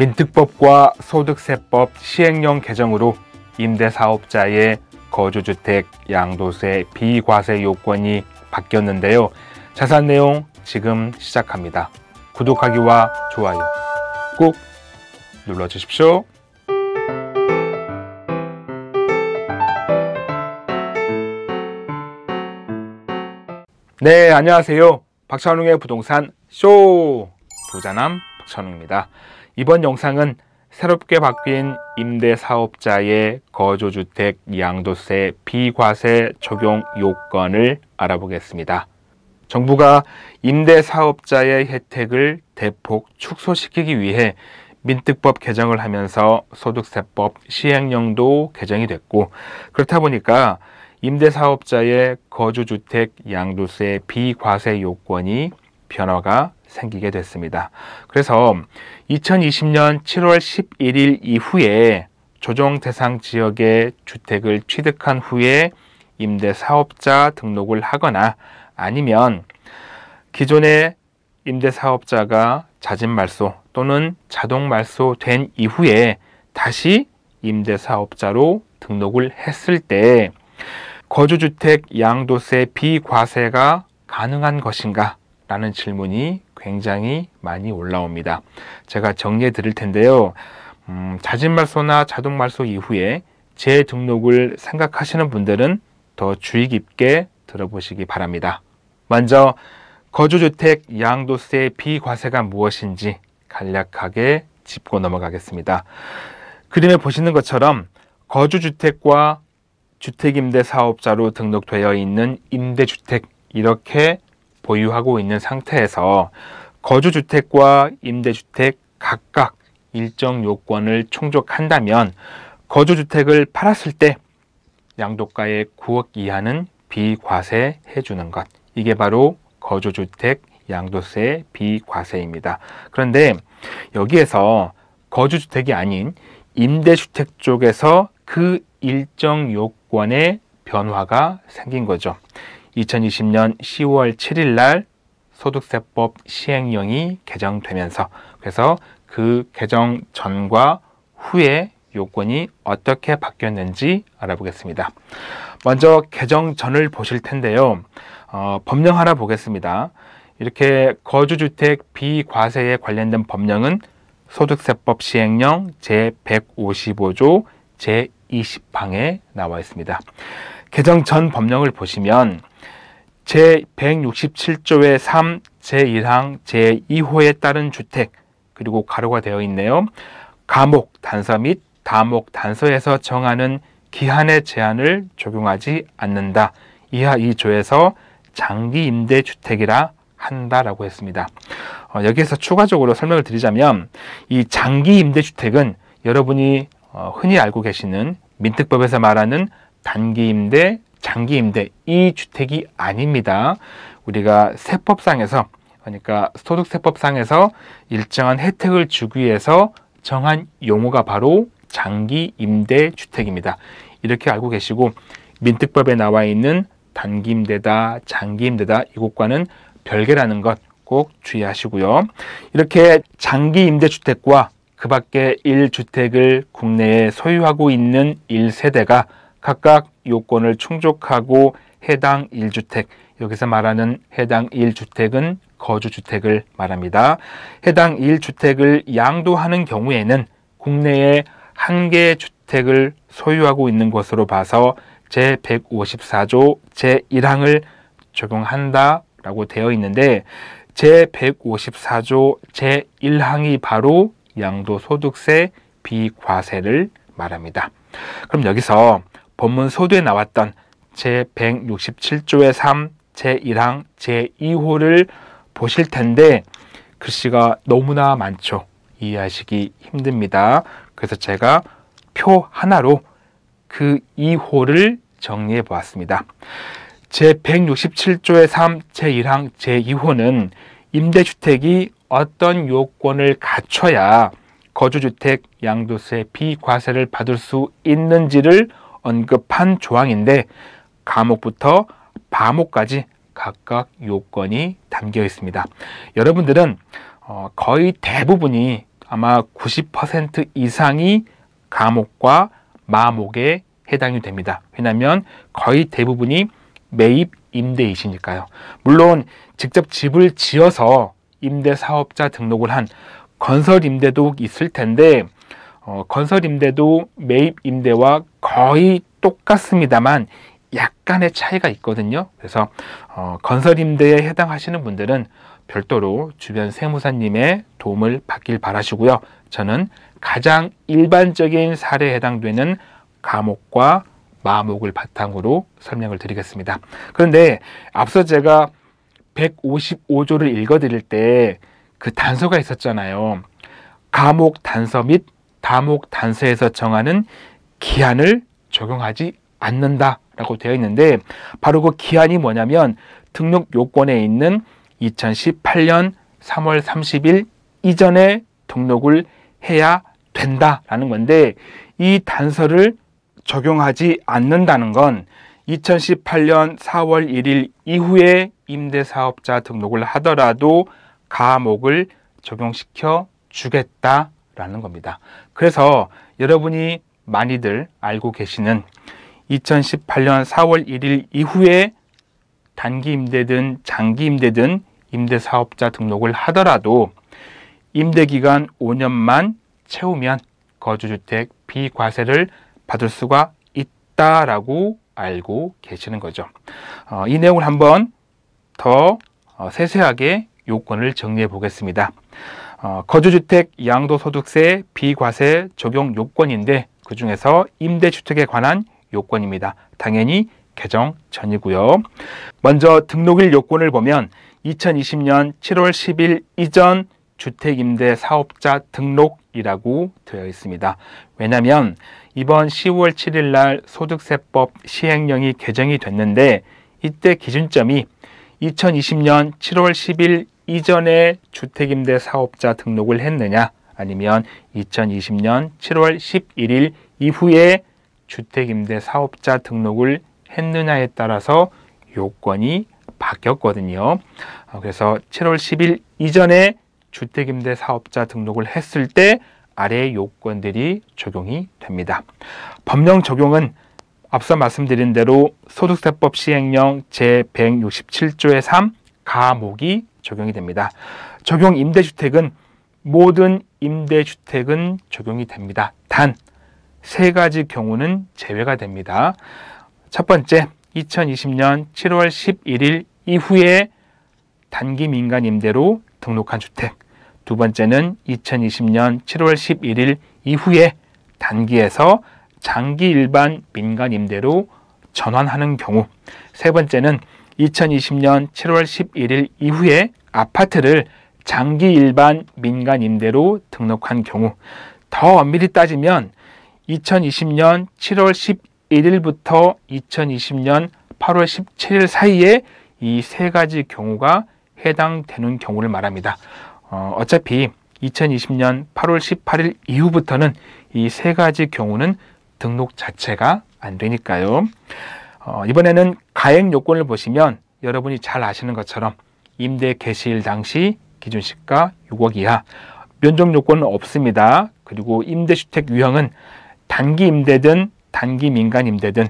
민특법과 소득세법 시행령 개정으로 임대사업자의 거주주택 양도세 비과세 요건이 바뀌었는데요. 자산 내용 지금 시작합니다. 구독하기와 좋아요 꼭 눌러주십시오. 네, 안녕하세요. 박찬웅의 부동산 쇼! 부자남 박찬웅입니다. 이번 영상은 새롭게 바뀐 임대사업자의 거주주택 양도세 비과세 적용 요건을 알아보겠습니다. 정부가 임대사업자의 혜택을 대폭 축소시키기 위해 민특법 개정을 하면서 소득세법 시행령도 개정이 됐고 그렇다 보니까 임대사업자의 거주주택 양도세 비과세 요건이 변화가 생기게 됐습니다. 그래서 2020년 7월 11일 이후에 조정 대상 지역의 주택을 취득한 후에 임대 사업자 등록을 하거나 아니면 기존의 임대 사업자가 자진 말소 또는 자동 말소된 이후에 다시 임대 사업자로 등록을 했을 때 거주주택 양도세 비과세가 가능한 것인가 라는 질문이 굉장히 많이 올라옵니다. 제가 정리해 드릴 텐데요. 음, 자진말소나 자동말소 이후에 재등록을 생각하시는 분들은 더 주의 깊게 들어보시기 바랍니다. 먼저 거주주택 양도세 비과세가 무엇인지 간략하게 짚고 넘어가겠습니다. 그림에 보시는 것처럼 거주주택과 주택임대사업자로 등록되어 있는 임대주택 이렇게 보유하고 있는 상태에서 거주주택과 임대주택 각각 일정 요건을 충족한다면 거주주택을 팔았을 때 양도가의 9억 이하는 비과세 해주는 것. 이게 바로 거주주택 양도세 비과세입니다. 그런데 여기에서 거주주택이 아닌 임대주택 쪽에서 그 일정 요건의 변화가 생긴 거죠. 2020년 10월 7일 날 소득세법 시행령이 개정되면서 그래서 그 개정 전과 후에 요건이 어떻게 바뀌었는지 알아보겠습니다. 먼저 개정 전을 보실 텐데요. 어, 법령 하나 보겠습니다. 이렇게 거주주택 비과세에 관련된 법령은 소득세법 시행령 제155조 제20항에 나와 있습니다. 개정 전 법령을 보시면 제167조의 3, 제1항, 제2호에 따른 주택, 그리고 가로가 되어 있네요. 감옥, 단서 및 다목, 단서에서 정하는 기한의 제한을 적용하지 않는다. 이하 2조에서 장기 임대 주택이라 한다라고 했습니다. 어, 여기에서 추가적으로 설명을 드리자면 이 장기 임대 주택은 여러분이 어, 흔히 알고 계시는 민특법에서 말하는 단기 임대, 장기 임대 이 주택이 아닙니다. 우리가 세법상에서 그러니까 소득세법상에서 일정한 혜택을 주기 위해서 정한 용어가 바로 장기 임대 주택입니다. 이렇게 알고 계시고 민특법에 나와 있는 단기 임대다, 장기 임대다 이곳과는 별개라는 것 꼭 주의하시고요. 이렇게 장기 임대 주택과 그 밖에 1주택을 국내에 소유하고 있는 1세대가 각각 요건을 충족하고 해당 1주택, 여기서 말하는 해당 1주택은 거주주택을 말합니다. 해당 1주택을 양도하는 경우에는 국내에 한 개의 주택을 소유하고 있는 것으로 봐서 제154조 제1항을 적용한다 라고 되어 있는데 제154조 제1항이 바로 양도소득세 비과세를 말합니다. 그럼 여기서 본문 소두에 나왔던 제167조의 3, 제1항, 제2호를 보실 텐데 글씨가 너무나 많죠. 이해하시기 힘듭니다. 그래서 제가 표 하나로 그 2호를 정리해 보았습니다. 제167조의 3, 제1항, 제2호는 임대주택이 어떤 요건을 갖춰야 거주주택 양도세 비과세를 받을 수 있는지를 언급한 조항인데 감옥부터 감옥까지 각각 요건이 담겨 있습니다. 여러분들은 어, 거의 대부분이 아마 90% 이상이 감옥과 마목에 해당이 됩니다. 왜냐하면 거의 대부분이 매입 임대이시니까요. 물론 직접 집을 지어서 임대 사업자 등록을 한 건설 임대도 있을 텐데 어, 건설 임대도 매입 임대와 거의 똑같습니다만 약간의 차이가 있거든요. 그래서 어, 건설 임대에 해당하시는 분들은 별도로 주변 세무사님의 도움을 받길 바라시고요. 저는 가장 일반적인 사례에 해당되는 감옥과 마목을 바탕으로 설명을 드리겠습니다. 그런데 앞서 제가 155조를 읽어드릴 때 그 단서가 있었잖아요. 감옥 단서 및 감옥 단서에서 정하는 기한을 적용하지 않는다라고 되어 있는데 바로 그 기한이 뭐냐면 등록 요건에 있는 2018년 3월 30일 이전에 등록을 해야 된다라는 건데 이 단서를 적용하지 않는다는 건 2018년 4월 1일 이후에 임대사업자 등록을 하더라도 감옥을 적용시켜 주겠다라는 겁니다. 그래서 여러분이 많이들 알고 계시는 2018년 4월 1일 이후에 단기 임대든 장기 임대든 임대 사업자 등록을 하더라도 임대 기간 5년만 채우면 거주주택 비과세를 받을 수가 있다라고 알고 계시는 거죠. 어, 이 내용을 한번 더 어, 세세하게 요건을 정리해 보겠습니다. 어, 거주주택 양도소득세 비과세 적용 요건인데 그 중에서 임대주택에 관한 요건입니다. 당연히 개정 전이고요. 먼저 등록일 요건을 보면 2020년 7월 10일 이전 주택임대 사업자 등록이라고 되어 있습니다. 왜냐하면 이번 10월 7일 날 소득세법 시행령이 개정이 됐는데 이때 기준점이 2020년 7월 10일 이전에 주택임대 사업자 등록을 했느냐 아니면 2020년 7월 11일 이후에 주택임대 사업자 등록을 했느냐에 따라서 요건이 바뀌었거든요. 아, 그래서 7월 10일 이전에 주택임대 사업자 등록을 했을 때 아래 요건들이 적용이 됩니다. 법령 적용은 앞서 말씀드린 대로 소득세법 시행령 제167조의 3 가목이 적용이 됩니다. 적용 임대주택은 모든 임대주택은 적용이 됩니다. 단 세 가지 경우는 제외가 됩니다. 첫 번째, 2020년 7월 11일 이후에 단기 민간 임대로 등록한 주택. 두 번째는 2020년 7월 11일 이후에 단기에서 장기 일반 민간 임대로 전환하는 경우. 세 번째는 2020년 7월 11일 이후에 아파트를 장기 일반 민간 임대로 등록한 경우 더 엄밀히 따지면 2020년 7월 11일부터 2020년 8월 17일 사이에 이 세 가지 경우가 해당되는 경우를 말합니다. 어, 어차피 2020년 8월 18일 이후부터는 이 세 가지 경우는 등록 자체가 안 되니까요. 어, 이번에는 가액 요건을 보시면 여러분이 잘 아시는 것처럼 임대 개시일 당시 기준 시가 6억 이하, 면적 요건은 없습니다. 그리고 임대주택 유형은 단기 임대든 단기 민간 임대든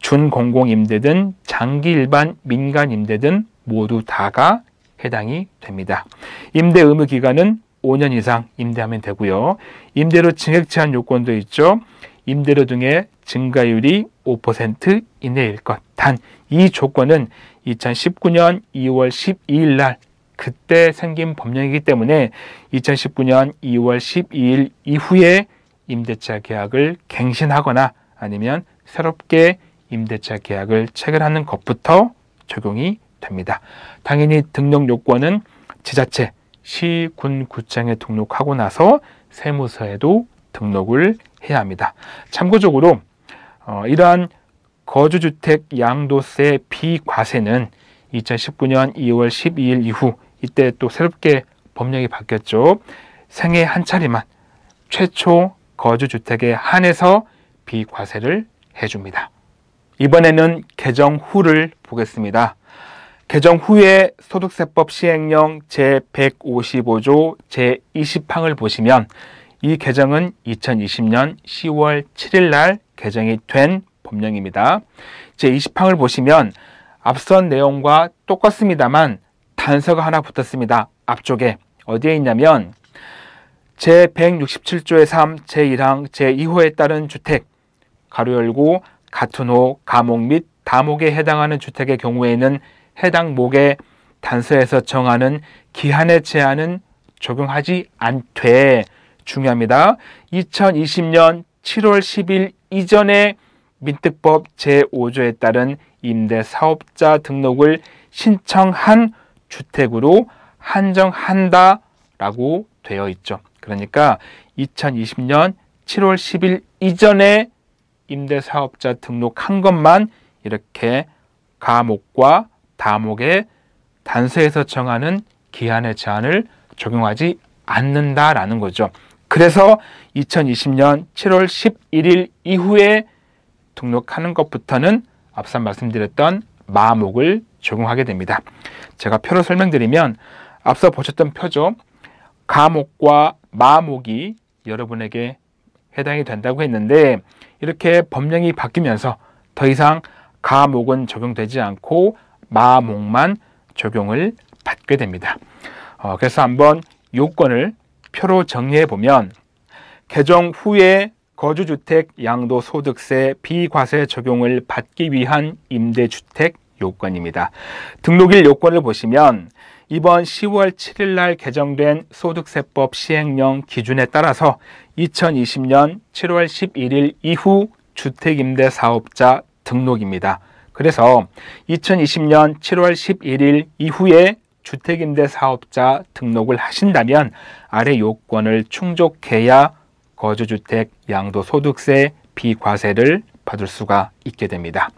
준공공 임대든 장기 일반 민간 임대든 모두 다가 해당이 됩니다. 임대 의무 기간은 5년 이상 임대하면 되고요. 임대료 증액 제한 요건도 있죠. 임대료 등의 증가율이 5% 이내일 것. 단 이 조건은 2019년 2월 12일 날 그때 생긴 법령이기 때문에 2019년 2월 12일 이후에 임대차 계약을 갱신하거나 아니면 새롭게 임대차 계약을 체결하는 것부터 적용이 됩니다. 당연히 등록 요건은 지자체, 시, 군, 구청에 등록하고 나서 세무서에도 등록을 해야 합니다. 참고적으로 어, 이러한 거주주택 양도세 비과세는 2019년 2월 12일 이후 이때 또 새롭게 법령이 바뀌었죠. 생애 한 차례만 최초 거주주택에 한해서 비과세를 해줍니다. 이번에는 개정 후를 보겠습니다. 개정 후에 소득세법 시행령 제155조 제20항을 보시면 이 개정은 2020년 10월 7일 날 개정이 된 법령입니다. 제20항을 보시면 앞선 내용과 똑같습니다만 단서가 하나 붙었습니다. 앞쪽에 어디에 있냐면 제167조의 3, 제1항, 제2호에 따른 주택 가로 열고 같은 호, 감옥 및 다목에 해당하는 주택의 경우에는 해당 목의 단서에서 정하는 기한의 제한은 적용하지 않되 중요합니다. 2020년 7월 10일 이전에 민특법 제5조에 따른 임대사업자 등록을 신청한 주택으로 한정한다라고 되어 있죠. 그러니까 2020년 7월 10일 이전에 임대사업자 등록한 것만 이렇게 가목과 다목의 단서에서 정하는 기한의 제한을 적용하지 않는다라는 거죠. 그래서 2020년 7월 11일 이후에 등록하는 것부터는 앞서 말씀드렸던 마목을 적용하게 됩니다. 제가 표로 설명드리면 앞서 보셨던 표죠. 가목과 마목이 여러분에게 해당이 된다고 했는데 이렇게 법령이 바뀌면서 더 이상 가목은 적용되지 않고 마목만 적용을 받게 됩니다. 어, 그래서 한번 요건을 표로 정리해 보면 개정 후에 거주주택 양도소득세 비과세 적용을 받기 위한 임대주택 요건입니다. 등록일 요건을 보시면 이번 10월 7일 날 개정된 소득세법 시행령 기준에 따라서 2020년 7월 11일 이후 주택임대 사업자 등록입니다. 그래서 2020년 7월 11일 이후에 주택임대 사업자 등록을 하신다면 아래 요건을 충족해야 거주주택 양도소득세 비과세를 받을 수가 있게 됩니다.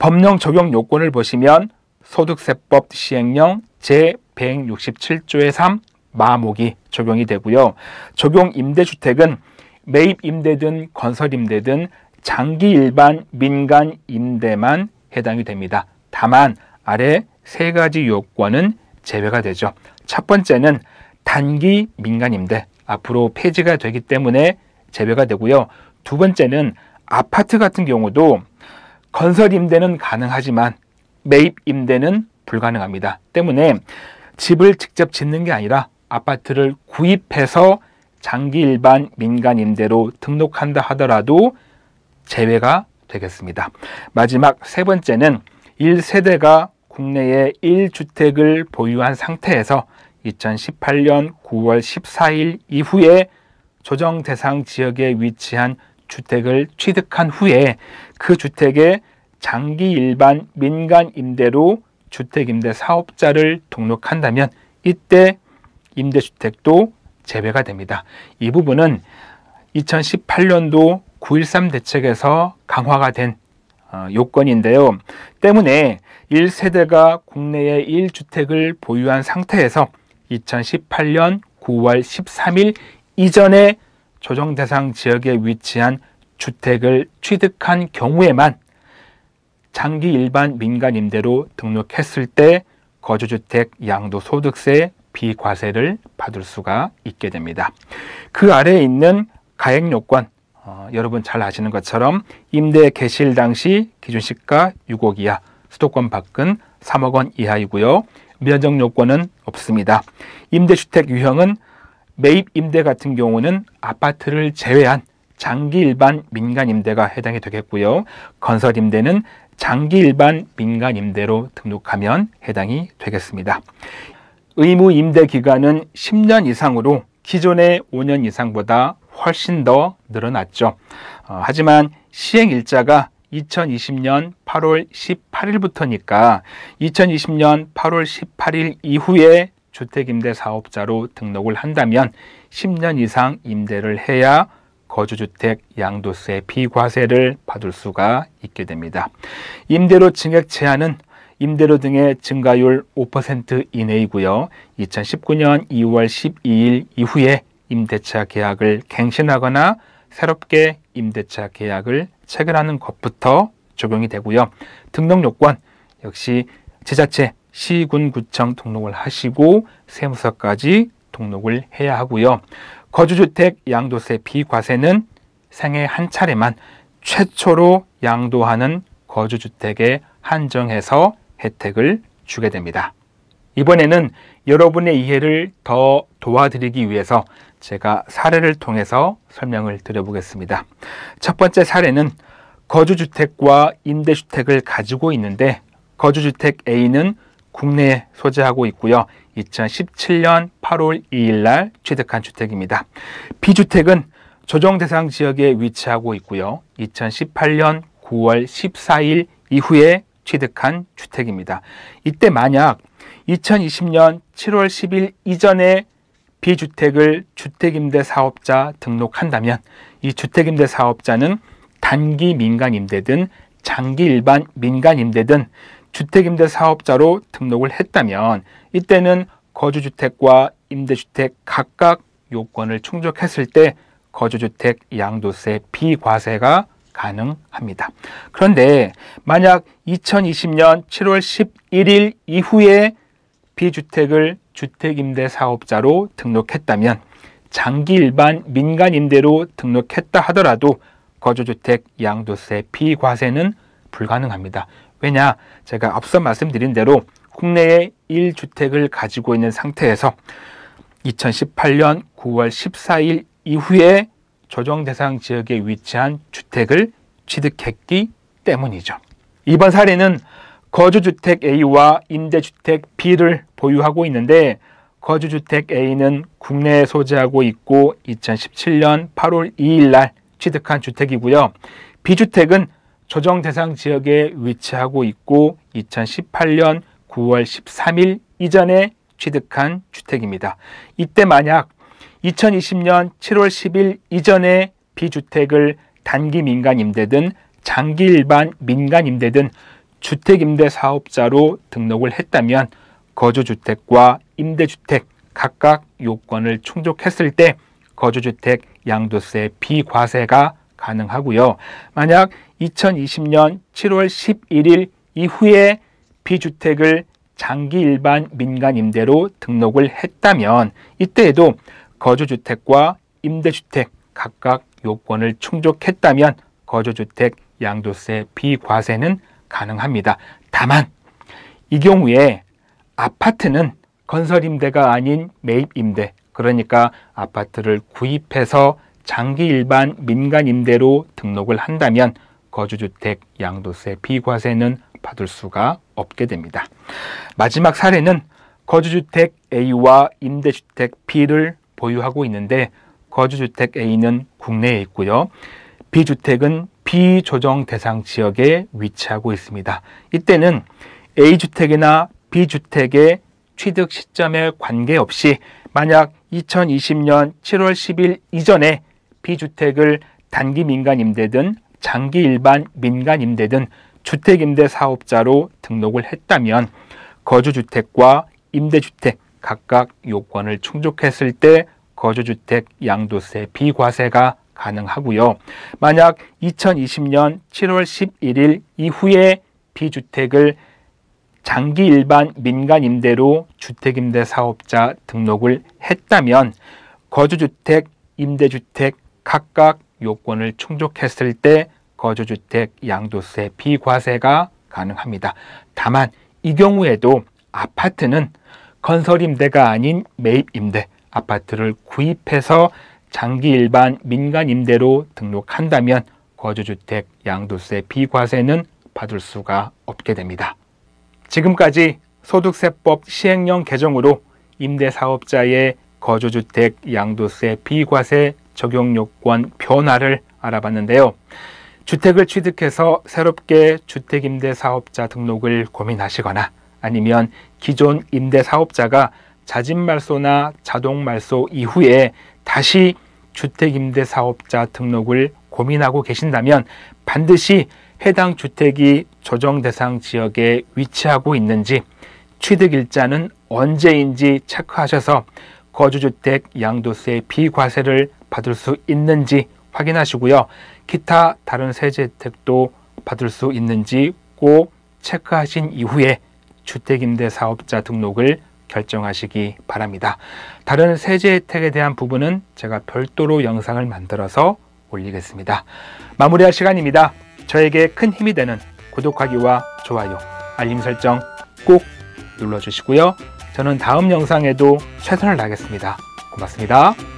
법령 적용 요건을 보시면 소득세법 시행령 제167조의 3 마목이 적용이 되고요. 적용 임대주택은 매입 임대든 건설 임대든 장기 일반 민간 임대만 해당이 됩니다. 다만 아래 세 가지 요건은 제외가 되죠. 첫 번째는 단기 민간임대 앞으로 폐지가 되기 때문에 제외가 되고요. 두 번째는 아파트 같은 경우도 건설 임대는 가능하지만 매입 임대는 불가능합니다. 때문에 집을 직접 짓는 게 아니라 아파트를 구입해서 장기 일반 민간 임대로 등록한다 하더라도 제외가 되겠습니다. 마지막 세 번째는 1세대가 국내에 1주택을 보유한 상태에서 2018년 9월 14일 이후에 조정 대상 지역에 위치한 주택을 취득한 후에 그 주택에 장기 일반 민간 임대로 주택 임대 사업자를 등록한다면 이때 임대주택도 제외가 됩니다. 이 부분은 2018년도 9.13 대책에서 강화가 된 아, 요건인데요. 때문에 1세대가 국내에 1주택을 보유한 상태에서 2018년 9월 13일 이전에 조정 대상 지역에 위치한 주택을 취득한 경우에만 장기 일반 민간 임대로 등록했을 때 거주주택 양도소득세 비과세를 받을 수가 있게 됩니다. 그 아래에 있는 가액 요건 어, 여러분 잘 아시는 것처럼 임대 개실 당시 기준시가 6억 이하, 수도권 밖은 3억 원 이하이고요. 면적 요건은 없습니다. 임대주택 유형은 매입 임대 같은 경우는 아파트를 제외한 장기 일반 민간 임대가 해당이 되겠고요. 건설 임대는 장기 일반 민간 임대로 등록하면 해당이 되겠습니다. 의무 임대 기간은 10년 이상으로 기존의 5년 이상보다 훨씬 더 늘어났죠. 어, 하지만 시행 일자가 2020년 8월 18일부터니까 2020년 8월 18일 이후에 주택임대 사업자로 등록을 한다면 10년 이상 임대를 해야 거주주택 양도세 비과세를 받을 수가 있게 됩니다. 임대료 증액 제한은 임대료 등의 증가율 5% 이내이고요. 2019년 2월 12일 이후에 임대차 계약을 갱신하거나 새롭게 임대차 계약을 체결하는 것부터 적용이 되고요. 등록 요건 역시 지자체 시군구청 등록을 하시고 세무서까지 등록을 해야 하고요. 거주주택 양도세 비과세는 생애 한 차례만 최초로 양도하는 거주주택에 한정해서 혜택을 주게 됩니다. 이번에는 여러분의 이해를 더 도와드리기 위해서 제가 사례를 통해서 설명을 드려보겠습니다. 첫 번째 사례는 거주주택과 임대주택을 가지고 있는데 거주주택 A는 국내에 소재하고 있고요. 2017년 8월 2일 날 취득한 주택입니다. B주택은 조정 대상 지역에 위치하고 있고요. 2018년 9월 14일 이후에 취득한 주택입니다. 이때 만약 2020년 7월 10일 이전에 비주택을 주택임대 사업자 등록한다면 이 주택임대 사업자는 단기 민간임대든 장기 일반 민간임대든 주택임대 사업자로 등록을 했다면 이때는 거주주택과 임대주택 각각 요건을 충족했을 때 거주주택 양도세 비과세가 가능합니다. 그런데 만약 2020년 7월 11일 이후에 비주택을 주택임대사업자로 등록했다면 장기 일반 민간임대로 등록했다 하더라도 거주주택 양도세 비과세는 불가능합니다. 왜냐? 제가 앞서 말씀드린 대로 국내에 1주택을 가지고 있는 상태에서 2018년 9월 14일 이후에 조정 대상 지역에 위치한 주택을 취득했기 때문이죠. 이번 사례는 거주주택 A와 임대주택 B를 보유하고 있는데 거주주택 A는 국내에 소재하고 있고 2017년 8월 2일 날 취득한 주택이고요. B주택은 조정 대상 지역에 위치하고 있고 2018년 9월 13일 이전에 취득한 주택입니다. 이때 만약 2020년 7월 10일 이전에 비주택을 단기 민간 임대든 장기 일반 민간 임대든 주택임대 사업자로 등록을 했다면 거주주택과 임대주택 각각 요건을 충족했을 때 거주주택 양도세 비과세가 가능하고요. 만약 2020년 7월 11일 이후에 비주택을 장기 일반 민간 임대로 등록을 했다면 이때에도 거주주택과 임대주택 각각 요건을 충족했다면 거주주택 양도세 비과세는 가능합니다. 다만 이 경우에 아파트는 건설 임대가 아닌 매입 임대 그러니까 아파트를 구입해서 장기 일반 민간 임대로 등록을 한다면 거주주택 양도세 비과세는 받을 수가 없게 됩니다. 마지막 사례는 거주주택 A와 임대주택 B를 보유하고 있는데 거주주택 A는 국내에 있고요. B주택은 비조정 대상 지역에 위치하고 있습니다. 이때는 A주택이나 B주택의 취득 시점에 관계없이 만약 2020년 7월 10일 이전에 B주택을 단기 민간 임대든 장기 일반 민간 임대든 주택 임대 사업자로 등록을 했다면 거주주택과 임대주택 각각 요건을 충족했을 때 거주주택 양도세 비과세가 가능하고요. 만약 2020년 7월 11일 이후에 비주택을 장기 일반 민간 임대로 주택임대 사업자 등록을 했다면 거주주택, 임대주택 각각 요건을 충족했을 때 거주주택 양도세 비과세가 가능합니다. 다만 이 경우에도 아파트는 건설 임대가 아닌 매입 임대 아파트를 구입해서 장기 일반 민간 임대로 등록한다면 거주주택 양도세 비과세는 받을 수가 없게 됩니다. 지금까지 소득세법 시행령 개정으로 임대사업자의 거주주택 양도세 비과세 적용 요건 변화를 알아봤는데요. 주택을 취득해서 새롭게 주택임대사업자 등록을 고민하시거나 아니면 기존 임대사업자가 자진말소나 자동말소 이후에 다시 주택임대사업자 등록을 고민하고 계신다면 반드시 해당 주택이 조정 대상 지역에 위치하고 있는지 취득 일자는 언제인지 체크하셔서 거주주택 양도세 비과세를 받을 수 있는지 확인하시고요. 기타 다른 세제 혜택도 받을 수 있는지 꼭 체크하신 이후에 주택임대사업자 등록을 결정하시기 바랍니다. 다른 세제 혜택에 대한 부분은 제가 별도로 영상을 만들어서 올리겠습니다. 마무리할 시간입니다. 저에게 큰 힘이 되는 구독하기와 좋아요, 알림 설정 꼭 눌러주시고요. 저는 다음 영상에도 최선을 다하겠습니다. 고맙습니다.